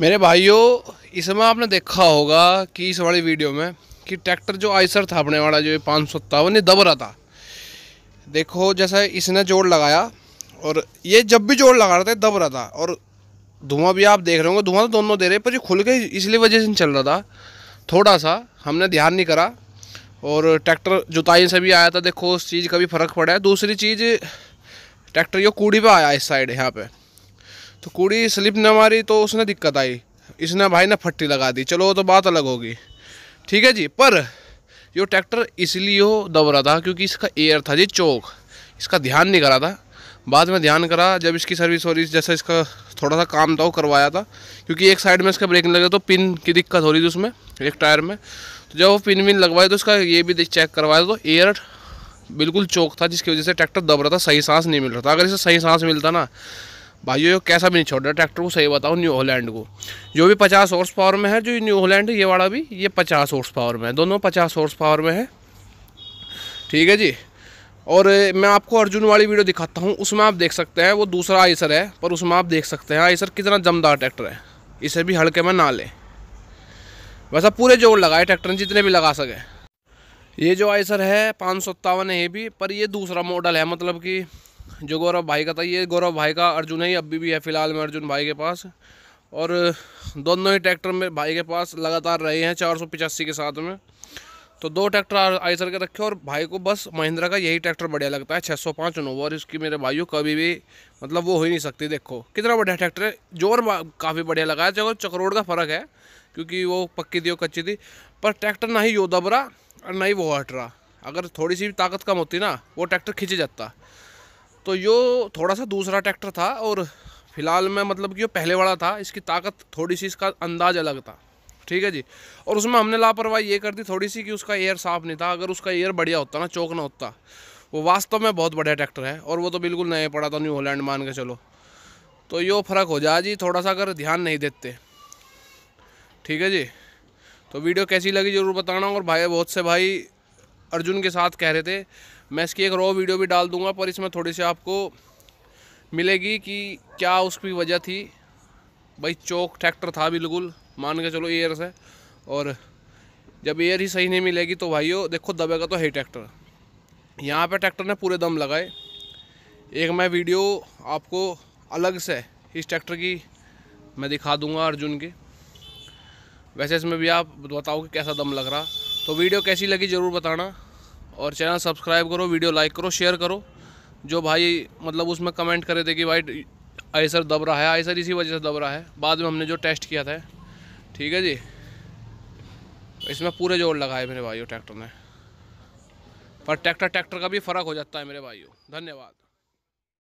मेरे भाइयों इसमें आपने देखा होगा कि इस वाली वीडियो में कि ट्रैक्टर जो आइसर था अपने वाला जो पाँच सौ सत्तावन ये दब रहा था देखो जैसे इसने जोड़ लगाया और ये जब भी जोड़ लगा रहा था दब रहा था और धुआं भी आप देख रहे होंगे धुआं तो दोनों दे रहे पर ये खुल के इसलिए वजह से चल रहा था थोड़ा सा हमने ध्यान नहीं करा और ट्रैक्टर जुताई से भी आया था देखो उस चीज़ का भी फ़र्क पड़ा है दूसरी चीज़ ट्रैक्टर जो कूड़ी पर आया इस साइड यहाँ पर तो कुड़ी स्लिप ना मारी तो उसने दिक्कत आई इसने भाई ने फट्टी लगा दी चलो वो तो बात अलग होगी ठीक है जी पर यो ट्रैक्टर इसलिए हो दब रहा था क्योंकि इसका एयर था जी चौक इसका ध्यान नहीं करा था बाद में ध्यान करा जब इसकी सर्विस हो रही जैसा इसका थोड़ा सा काम था वो करवाया था क्योंकि एक साइड में इसका ब्रेक नहीं लगा तो पिन की दिक्कत हो रही थी उसमें एक टायर में तो जब वो पिन विन लगवाए तो उसका ये भी चेक करवाया तो एयर बिल्कुल चौक था जिसकी वजह से ट्रैक्टर दब रहा था सही सांस नहीं मिल रहा था अगर इसे सही सांस मिलता ना भाइयों ये कैसा भी नहीं छोड़ रहा ट्रैक्टर को सही बताओ न्यू होलैंड को जो भी पचास हॉर्स पावर में है जो न्यू होलैंड ये वाला भी ये पचास हॉर्स पावर में है दोनों पचास हॉर्स पावर में है ठीक है जी और मैं आपको अर्जुन वाली वीडियो दिखाता हूँ उसमें आप देख सकते हैं वो दूसरा आइसर है पर उसमें आप देख सकते हैं आइसर कितना जमदार ट्रैक्टर है इसे भी हल्के में ना लें वैसा पूरे जोर लगाए ट्रैक्टर जितने भी लगा सके ये जो आइसर है पाँच सौ है ये भी पर ये दूसरा मॉडल है मतलब कि जो गौरव भाई का था ये गौरव भाई का अर्जुन है अभी भी है फ़िलहाल में अर्जुन भाई के पास और दोनों ही ट्रैक्टर में भाई के पास लगातार रहे हैं चार सौ पिचासी के साथ में तो दो ट्रैक्टर सर के रखे और भाई को बस महिंद्रा का यही ट्रैक्टर बढ़िया लगता है छः सौ पाँच नोवो और इसकी मेरे भाइयों कभी भी मतलब वो हो ही नहीं सकती देखो कितना बढ़िया ट्रैक्टर है जोर काफ़ी बढ़िया लगा है चलो चक्रोड़ का फ़र्क है क्योंकि वो पक्की थी और कच्ची थी पर ट्रैक्टर ना ही योदा दबरा और ना ही वो हट रहा अगर थोड़ी सी भी ताकत कम होती ना वो ट्रैक्टर खींच जाता तो यो थोड़ा सा दूसरा ट्रैक्टर था और फिलहाल में मतलब कि वो पहले वाला था इसकी ताकत थोड़ी सी इसका अंदाज अलग था ठीक है जी और उसमें हमने लापरवाही ये कर दी थोड़ी सी कि उसका एयर साफ़ नहीं था अगर उसका एयर बढ़िया होता ना चौक ना होता वो वास्तव में बहुत बढ़िया ट्रैक्टर है और वो तो बिल्कुल नए पड़ा था न्यू होलैंड मान के चलो तो यो फ़र्क हो जाए जी थोड़ा सा अगर ध्यान नहीं देते ठीक है जी तो वीडियो कैसी लगी ज़रूर बताना और भाई बहुत से भाई अर्जुन के साथ कह रहे थे मैं इसकी एक रो वीडियो भी डाल दूंगा पर इसमें थोड़ी सी आपको मिलेगी कि क्या उसकी वजह थी भाई चौक ट्रैक्टर था बिल्कुल मान के चलो एयर से और जब एयर ही सही नहीं मिलेगी तो भाइयों देखो दबेगा तो है ट्रैक्टर यहाँ पे ट्रैक्टर ने पूरे दम लगाए एक मैं वीडियो आपको अलग से इस ट्रैक्टर की मैं दिखा दूंगा अर्जुन की वैसे इसमें भी आप बताओ कि कैसा दम लग रहा तो वीडियो कैसी लगी ज़रूर बताना और चैनल सब्सक्राइब करो वीडियो लाइक करो शेयर करो जो भाई मतलब उसमें कमेंट करे थे कि भाई सर दब रहा है सर इसी वजह से दब रहा है बाद में हमने जो टेस्ट किया था ठीक है जी इसमें पूरे जोर लगाए मेरे भाइयों ट्रैक्टर ने पर ट्रैक्टर ट्रैक्टर का भी फ़र्क हो जाता है मेरे भाइयों धन्यवाद